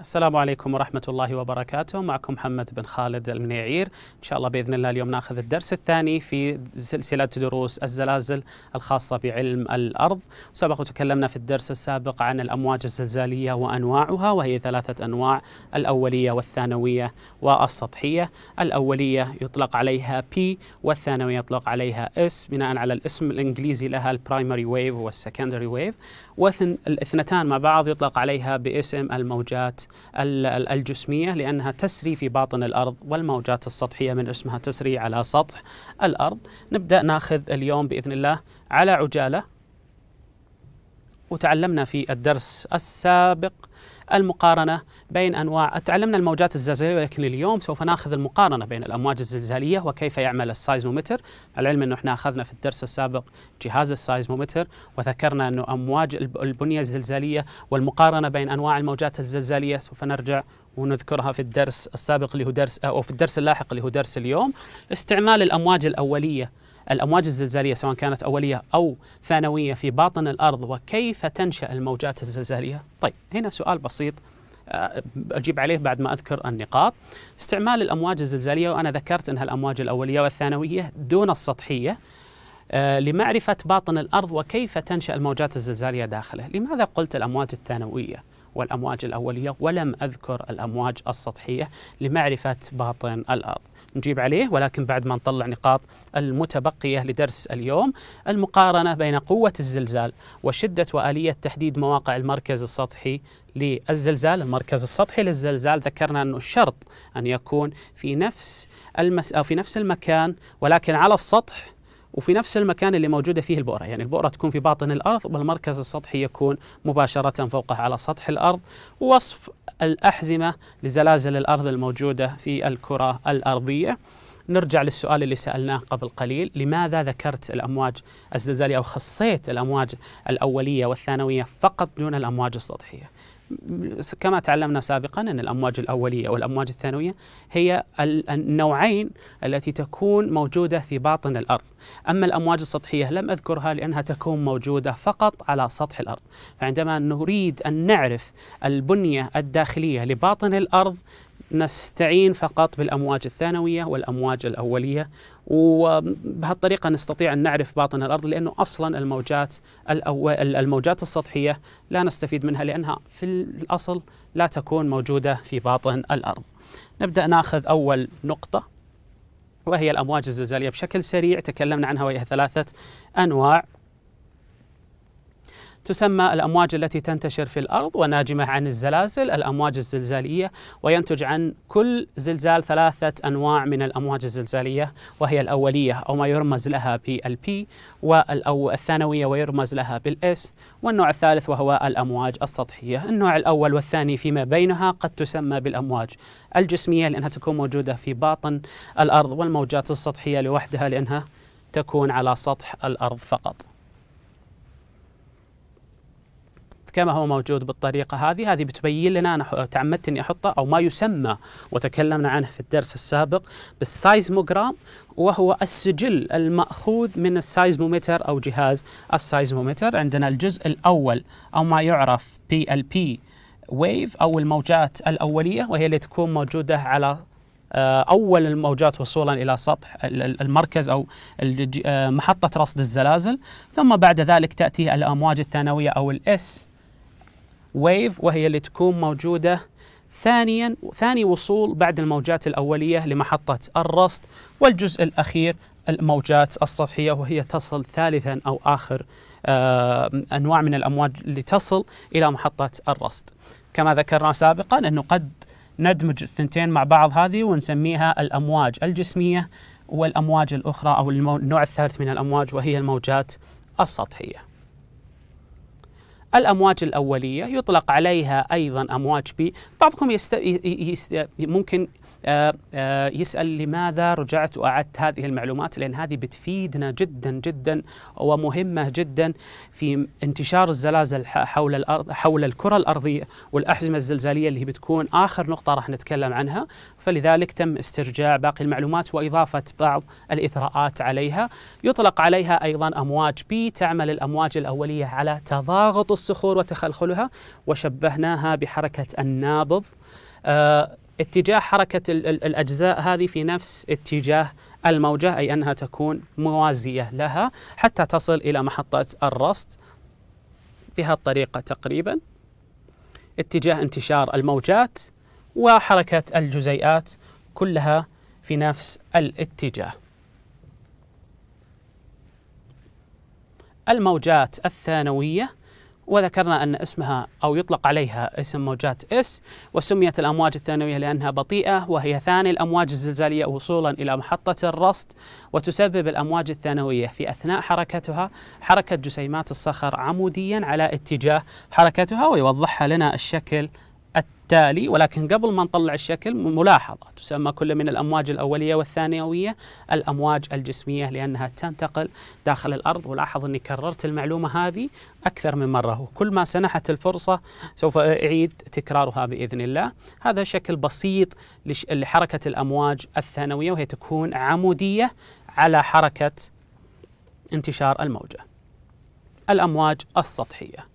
السلام عليكم ورحمة الله وبركاته معكم محمد بن خالد المنيعير إن شاء الله بإذن الله اليوم ناخذ الدرس الثاني في سلسلة دروس الزلازل الخاصة بعلم الأرض سبق وتكلمنا في الدرس السابق عن الأمواج الزلزالية وأنواعها وهي ثلاثة أنواع الأولية والثانوية والسطحية الأولية يطلق عليها P والثانوية يطلق عليها S بناء على الاسم الإنجليزي لها البرايمري ويف والسكندري ويف والاثنتان مع بعض يطلق عليها باسم الموجات الجسمية لأنها تسري في باطن الأرض والموجات السطحية من اسمها تسري على سطح الأرض نبدأ ناخذ اليوم بإذن الله على عجالة وتعلمنا في الدرس السابق المقارنة بين انواع تعلمنا الموجات الزلزاليه ولكن اليوم سوف ناخذ المقارنه بين الامواج الزلزاليه وكيف يعمل السايزمومتر العلم انه احنا اخذنا في الدرس السابق جهاز السايزمومتر وذكرنا انه امواج البنيه الزلزاليه والمقارنه بين انواع الموجات الزلزاليه سوف نرجع ونذكرها في الدرس السابق اللي هو درس او في الدرس اللاحق اللي هو درس اليوم استعمال الامواج الاوليه الامواج الزلزاليه سواء كانت اوليه او ثانويه في باطن الارض وكيف تنشا الموجات الزلزاليه؟ طيب هنا سؤال بسيط آه، اجيب عليه بعد ما اذكر النقاط. استعمال الامواج الزلزاليه وانا ذكرت انها الامواج الاوليه والثانويه دون السطحيه آه، لمعرفه باطن الارض وكيف تنشا الموجات الزلزاليه داخله. لماذا قلت الامواج الثانويه؟ والأمواج الأولية ولم أذكر الأمواج السطحية لمعرفة باطن الأرض نجيب عليه ولكن بعد ما نطلع نقاط المتبقية لدرس اليوم المقارنة بين قوة الزلزال وشدة وآلية تحديد مواقع المركز السطحي للزلزال المركز السطحي للزلزال ذكرنا أنه الشرط أن يكون في نفس المس... أو في نفس المكان ولكن على السطح وفي نفس المكان اللي موجوده فيه البؤره، يعني البؤره تكون في باطن الارض والمركز السطحي يكون مباشره فوقه على سطح الارض، وصف الاحزمه لزلازل الارض الموجوده في الكره الارضيه. نرجع للسؤال اللي سالناه قبل قليل، لماذا ذكرت الامواج الزلزاليه او خصيت الامواج الاوليه والثانويه فقط دون الامواج السطحيه؟ كما تعلمنا سابقا أن الأمواج الأولية والأمواج الثانوية هي النوعين التي تكون موجودة في باطن الأرض أما الأمواج السطحية لم أذكرها لأنها تكون موجودة فقط على سطح الأرض فعندما نريد أن نعرف البنية الداخلية لباطن الأرض نستعين فقط بالامواج الثانويه والامواج الاوليه وبهالطريقه نستطيع ان نعرف باطن الارض لانه اصلا الموجات الأول الموجات السطحيه لا نستفيد منها لانها في الاصل لا تكون موجوده في باطن الارض. نبدا ناخذ اول نقطه وهي الامواج الزلزاليه بشكل سريع تكلمنا عنها وهي ثلاثه انواع تسمى الأمواج التي تنتشر في الأرض وناجمة عن الزلازل الأمواج الزلزالية وينتج عن كل زلزال ثلاثة أنواع من الأمواج الزلزالية وهي الأولية أو ما يرمز لها بالبي والثانوية ويرمز لها بالإس والنوع الثالث وهو الأمواج السطحية النوع الأول والثاني فيما بينها قد تسمى بالأمواج الجسمية لأنها تكون موجودة في باطن الأرض والموجات السطحية لوحدها لأنها تكون على سطح الأرض فقط كما هو موجود بالطريقة هذه هذه بتبين لنا أنا تعمدت أني أحطه أو ما يسمى وتكلمنا عنه في الدرس السابق بالسايزموجرام وهو السجل المأخوذ من السايزمومتر أو جهاز السايزمومتر عندنا الجزء الأول أو ما يعرف PLP ويف أو الموجات الأولية وهي اللي تكون موجودة على آه، أول الموجات وصولا إلى سطح المركز أو آه، محطة رصد الزلازل ثم بعد ذلك تأتي الأمواج الثانوية أو الإس ويف وهي اللي تكون موجودة ثانيا ثاني وصول بعد الموجات الأولية لمحطة الرصد والجزء الأخير الموجات السطحية وهي تصل ثالثا أو آخر آه، أنواع من الأمواج اللي تصل إلى محطة الرصد كما ذكرنا سابقا أنه قد ندمج الثنتين مع بعض هذه ونسميها الأمواج الجسمية والأمواج الأخرى أو النوع الثالث من الأمواج وهي الموجات السطحية الأمواج الأولية يطلق عليها أيضا أمواج بي بعضكم يست... يست... ممكن آه، آه، يسأل لماذا رجعت وأعدت هذه المعلومات لأن هذه بتفيدنا جدا جدا ومهمة جدا في انتشار الزلازل حول الأرض حول الكرة الأرضية والأحزمة الزلزالية اللي بتكون آخر نقطة راح نتكلم عنها فلذلك تم استرجاع باقي المعلومات وإضافة بعض الإثراءات عليها يطلق عليها أيضا أمواج بي تعمل الأمواج الأولية على تضاغط الصخور وتخلخلها وشبهناها بحركة النابض آه، اتجاه حركة الأجزاء هذه في نفس اتجاه الموجة أي أنها تكون موازية لها حتى تصل إلى محطة الرصد بهالطريقة تقريبا اتجاه انتشار الموجات وحركة الجزيئات كلها في نفس الاتجاه الموجات الثانوية وذكرنا أن اسمها أو يطلق عليها اسم موجات اس وسميت الأمواج الثانوية لأنها بطيئة وهي ثاني الأمواج الزلزالية وصولا إلى محطة الرصد وتسبب الأمواج الثانوية في أثناء حركتها حركة جسيمات الصخر عموديا على اتجاه حركتها ويوضحها لنا الشكل التالي ولكن قبل ما نطلع الشكل ملاحظة تسمى كل من الأمواج الأولية والثانوية الأمواج الجسمية لأنها تنتقل داخل الأرض ولاحظ أني كررت المعلومة هذه أكثر من مرة وكل ما سنحت الفرصة سوف أعيد تكرارها بإذن الله هذا شكل بسيط لحركة الأمواج الثانوية وهي تكون عمودية على حركة انتشار الموجة الأمواج السطحية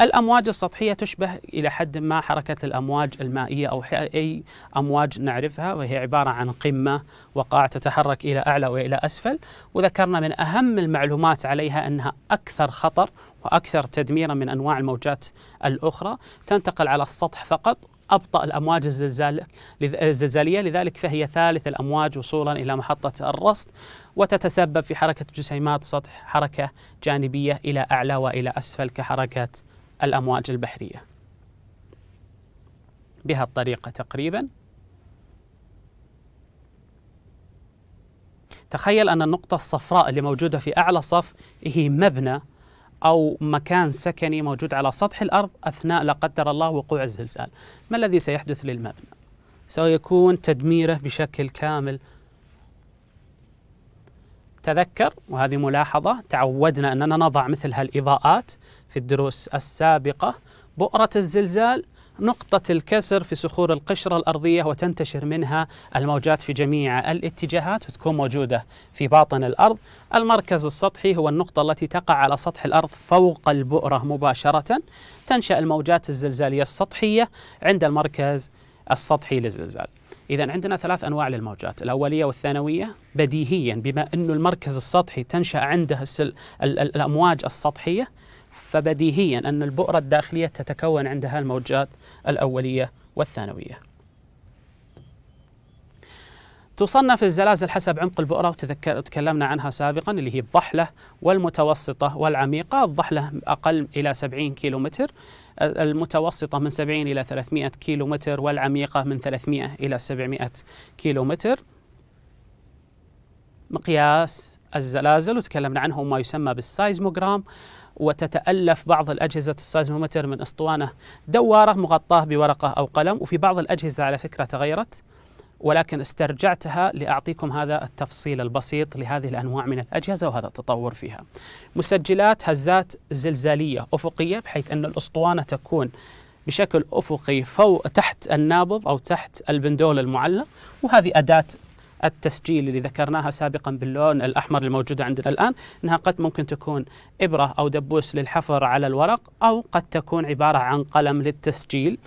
الأمواج السطحية تشبه إلى حد ما حركة الأمواج المائية أو أي أمواج نعرفها وهي عبارة عن قمة وقاع تتحرك إلى أعلى وإلى أسفل وذكرنا من أهم المعلومات عليها أنها أكثر خطر وأكثر تدميرا من أنواع الموجات الأخرى تنتقل على السطح فقط أبطأ الأمواج الزلزال الزلزالية لذلك فهي ثالث الأمواج وصولا إلى محطة الرصد وتتسبب في حركة جسيمات سطح حركة جانبية إلى أعلى وإلى أسفل كحركة الأمواج البحرية بها الطريقة تقريبا تخيل أن النقطة الصفراء اللي موجودة في أعلى صف هي مبنى أو مكان سكني موجود على سطح الأرض أثناء لا قدر الله وقوع الزلزال ما الذي سيحدث للمبنى؟ سيكون تدميره بشكل كامل تذكر وهذه ملاحظة تعودنا أننا نضع مثل هالإضاءات في الدروس السابقة بؤرة الزلزال نقطة الكسر في صخور القشرة الأرضية وتنتشر منها الموجات في جميع الاتجاهات وتكون موجودة في باطن الأرض المركز السطحي هو النقطة التي تقع على سطح الأرض فوق البؤرة مباشرة تنشأ الموجات الزلزالية السطحية عند المركز السطحي للزلزال إذا عندنا ثلاث أنواع للموجات الأولية والثانوية بديهيا بما أنه المركز السطحي تنشأ عنده السل... الأمواج السطحية فبديهيا أن البؤرة الداخلية تتكون عندها الموجات الأولية والثانوية تصنف الزلازل حسب عمق البؤرة وتذكر تكلمنا عنها سابقا اللي هي الضحلة والمتوسطة والعميقة الضحلة أقل إلى 70 كيلومتر المتوسطة من 70 إلى 300 كيلومتر والعميقة من 300 إلى 700 كيلومتر مقياس الزلازل وتكلمنا عنه ما يسمى بالسايزموغرام وتتألف بعض الأجهزة السايزمومتر من أسطوانة دوارة مغطاة بورقة أو قلم وفي بعض الأجهزة على فكرة تغيرت ولكن استرجعتها لأعطيكم هذا التفصيل البسيط لهذه الأنواع من الأجهزة وهذا التطور فيها مسجلات هزات زلزالية أفقية بحيث أن الأسطوانة تكون بشكل أفقي فوق تحت النابض أو تحت البندول المعلق وهذه أداة التسجيل اللي ذكرناها سابقا باللون الاحمر الموجوده عندنا الان انها قد ممكن تكون ابره او دبوس للحفر على الورق او قد تكون عباره عن قلم للتسجيل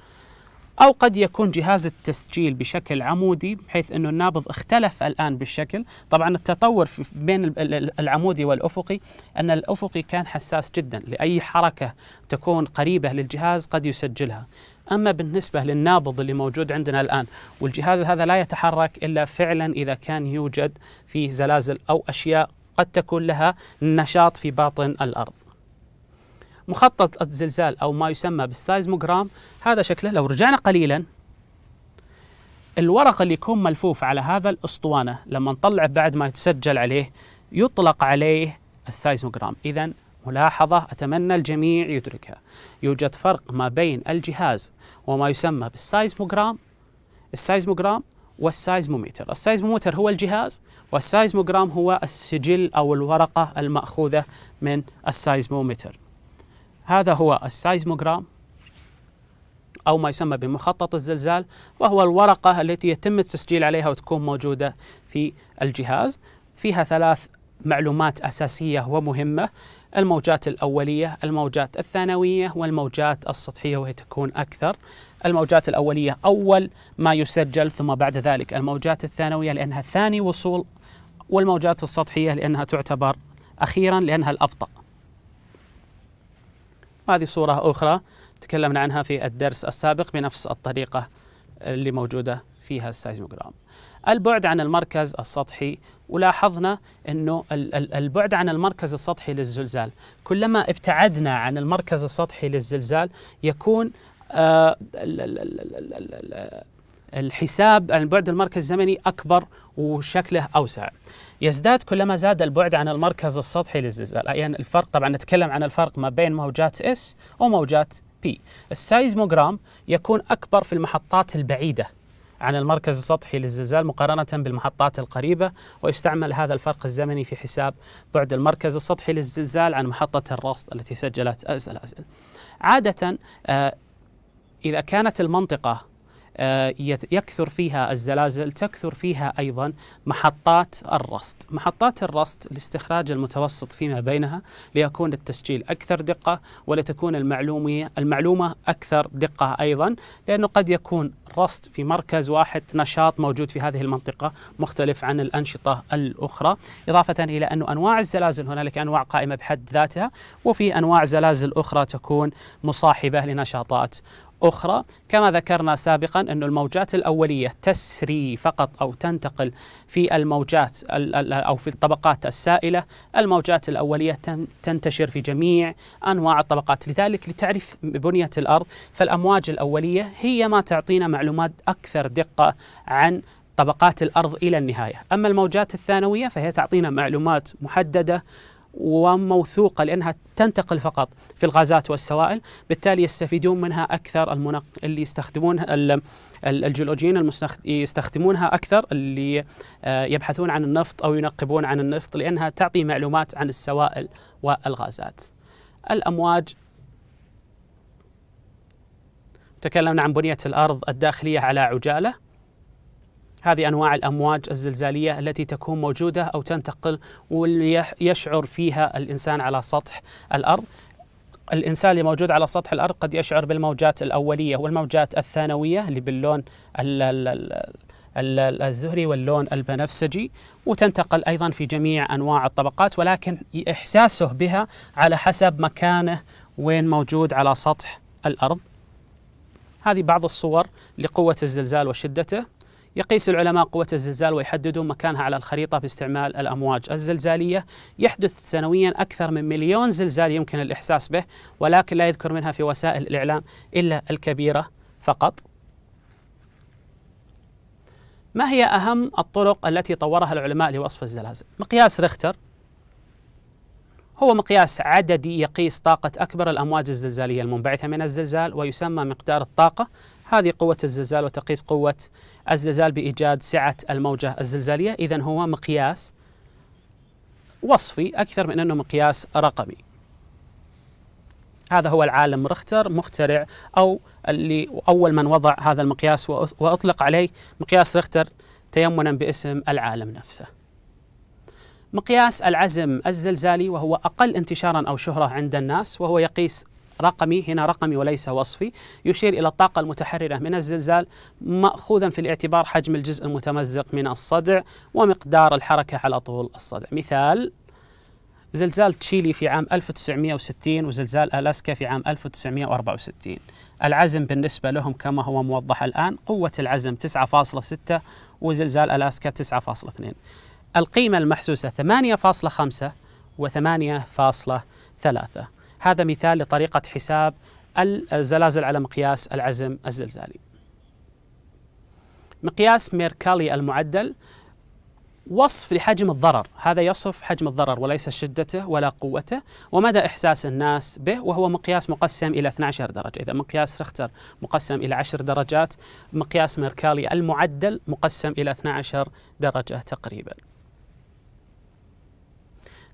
أو قد يكون جهاز التسجيل بشكل عمودي بحيث أنه النابض اختلف الآن بالشكل طبعا التطور بين العمودي والأفقي أن الأفقي كان حساس جدا لأي حركة تكون قريبة للجهاز قد يسجلها أما بالنسبة للنابض اللي موجود عندنا الآن والجهاز هذا لا يتحرك إلا فعلا إذا كان يوجد فيه زلازل أو أشياء قد تكون لها نشاط في باطن الأرض مخطط الزلزال أو ما يسمى بالسايزموجرام هذا شكله لو رجعنا قليلا الورق اللي يكون ملفوف على هذا الأسطوانة لما نطلعه بعد ما يتسجل عليه يطلق عليه السايزموجرام إذا ملاحظة أتمنى الجميع يدركها يوجد فرق ما بين الجهاز وما يسمى بالسايزموجرام السايزموجرام والسايزموميتر السايزموميتر هو الجهاز والسايزموجرام هو السجل أو الورقة المأخوذة من السايزموميتر هذا هو السايزموغرام أو ما يسمى بمخطط الزلزال وهو الورقة التي يتم التسجيل عليها وتكون موجودة في الجهاز فيها ثلاث معلومات أساسية ومهمة الموجات الأولية الموجات الثانوية والموجات السطحية وهي تكون أكثر الموجات الأولية أول ما يسجل ثم بعد ذلك الموجات الثانوية لأنها ثاني وصول والموجات السطحية لأنها تعتبر أخيرا لأنها الأبطأ وهذه صورة أخرى تكلمنا عنها في الدرس السابق بنفس الطريقة اللي موجودة فيها السايزموجرام البعد عن المركز السطحي ولاحظنا أنه البعد عن المركز السطحي للزلزال كلما ابتعدنا عن المركز السطحي للزلزال يكون آه، الحساب عن البعد المركز الزمني أكبر وشكله أوسع يزداد كلما زاد البعد عن المركز السطحي للزلزال يعني الفرق طبعا نتكلم عن الفرق ما بين موجات اس وموجات بي السايزموجرام يكون أكبر في المحطات البعيدة عن المركز السطحي للزلزال مقارنة بالمحطات القريبة ويستعمل هذا الفرق الزمني في حساب بعد المركز السطحي للزلزال عن محطة الرصد التي سجلت الزلازل عادة آه، إذا كانت المنطقة آه، يكثر فيها الزلازل تكثر فيها أيضا محطات الرصد محطات الرصد لاستخراج المتوسط فيما بينها ليكون التسجيل أكثر دقة ولتكون المعلومة المعلومة أكثر دقة أيضا لأنه قد يكون رصد في مركز واحد نشاط موجود في هذه المنطقة مختلف عن الأنشطة الأخرى إضافة إلى أن أنواع الزلازل هنالك أنواع قائمة بحد ذاتها وفي أنواع زلازل أخرى تكون مصاحبة لنشاطات أخرى كما ذكرنا سابقا أن الموجات الأولية تسري فقط أو تنتقل في الموجات أو في الطبقات السائلة الموجات الأولية تنتشر في جميع أنواع الطبقات لذلك لتعرف بنية الأرض فالأمواج الأولية هي ما تعطينا معلومات أكثر دقة عن طبقات الأرض إلى النهاية أما الموجات الثانوية فهي تعطينا معلومات محددة وموثوقة لأنها تنتقل فقط في الغازات والسوائل بالتالي يستفيدون منها أكثر المنق... اللي يستخدمون الجيولوجيين يستخدمونها أكثر اللي آه، يبحثون عن النفط أو ينقبون عن النفط لأنها تعطي معلومات عن السوائل والغازات الأمواج تكلمنا عن بنية الأرض الداخلية على عجالة هذه أنواع الأمواج الزلزالية التي تكون موجودة أو تنتقل ويشعر فيها الإنسان على سطح الأرض الانسان اللي موجود على سطح الارض قد يشعر بالموجات الاوليه والموجات الثانويه اللي باللون الزهري واللون البنفسجي وتنتقل ايضا في جميع انواع الطبقات ولكن احساسه بها على حسب مكانه وين موجود على سطح الارض. هذه بعض الصور لقوه الزلزال وشدته. يقيس العلماء قوة الزلزال ويحددون مكانها على الخريطة باستعمال الأمواج الزلزالية يحدث سنويا أكثر من مليون زلزال يمكن الإحساس به ولكن لا يذكر منها في وسائل الإعلام إلا الكبيرة فقط ما هي أهم الطرق التي طورها العلماء لوصف الزلازل؟ مقياس ريختر هو مقياس عددي يقيس طاقة أكبر الأمواج الزلزالية المنبعثة من الزلزال ويسمى مقدار الطاقة هذه قوة الزلزال وتقيس قوة الزلزال بإيجاد سعة الموجة الزلزالية إذا هو مقياس وصفي أكثر من أنه مقياس رقمي هذا هو العالم رختر مخترع أو اللي أول من وضع هذا المقياس وأطلق عليه مقياس رختر تيمنا باسم العالم نفسه مقياس العزم الزلزالي وهو أقل انتشارا أو شهرة عند الناس وهو يقيس رقمي هنا رقمي وليس وصفي يشير إلى الطاقة المتحررة من الزلزال مأخوذا في الاعتبار حجم الجزء المتمزق من الصدع ومقدار الحركة على طول الصدع مثال زلزال تشيلي في عام 1960 وزلزال ألاسكا في عام 1964 العزم بالنسبة لهم كما هو موضح الآن قوة العزم 9.6 وزلزال ألاسكا 9.2 القيمة المحسوسة 8.5 و 8.3 هذا مثال لطريقة حساب الزلازل على مقياس العزم الزلزالي مقياس ميركالي المعدل وصف لحجم الضرر هذا يصف حجم الضرر وليس شدته ولا قوته ومدى إحساس الناس به وهو مقياس مقسم إلى 12 درجة إذا مقياس رختر مقسم إلى 10 درجات مقياس ميركالي المعدل مقسم إلى 12 درجة تقريبا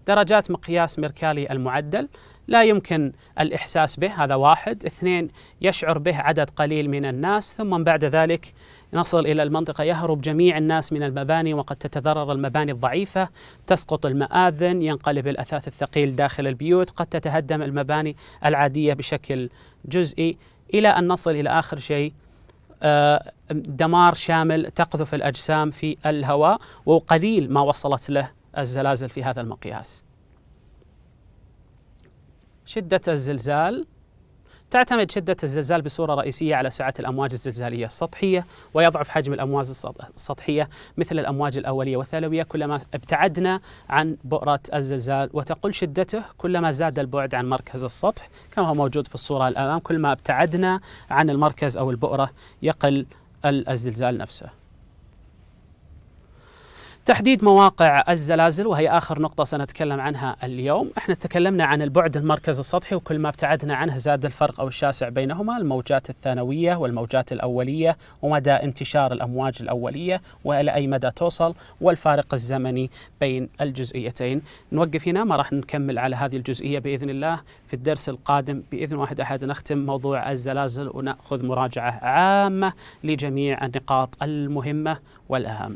درجات مقياس ميركالي المعدل لا يمكن الإحساس به هذا واحد اثنين يشعر به عدد قليل من الناس ثم بعد ذلك نصل إلى المنطقة يهرب جميع الناس من المباني وقد تتضرر المباني الضعيفة تسقط المآذن ينقلب الأثاث الثقيل داخل البيوت قد تتهدم المباني العادية بشكل جزئي إلى أن نصل إلى آخر شيء آه، دمار شامل تقذف الأجسام في الهواء وقليل ما وصلت له الزلازل في هذا المقياس شدة الزلزال تعتمد شدة الزلزال بصورة رئيسية على سعة الأمواج الزلزالية السطحية ويضعف حجم الأمواج السطحية مثل الأمواج الأولية والثانوية كلما ابتعدنا عن بؤرة الزلزال وتقل شدته كلما زاد البعد عن مركز السطح كما هو موجود في الصورة الأمام كلما ابتعدنا عن المركز أو البؤرة يقل الزلزال نفسه تحديد مواقع الزلازل وهي آخر نقطة سنتكلم عنها اليوم احنا تكلمنا عن البعد المركز السطحي وكل ما ابتعدنا عنه زاد الفرق أو الشاسع بينهما الموجات الثانوية والموجات الأولية ومدى انتشار الأمواج الأولية وإلى أي مدى توصل والفارق الزمني بين الجزئيتين نوقف هنا ما راح نكمل على هذه الجزئية بإذن الله في الدرس القادم بإذن واحد أحد نختم موضوع الزلازل ونأخذ مراجعة عامة لجميع النقاط المهمة والأهم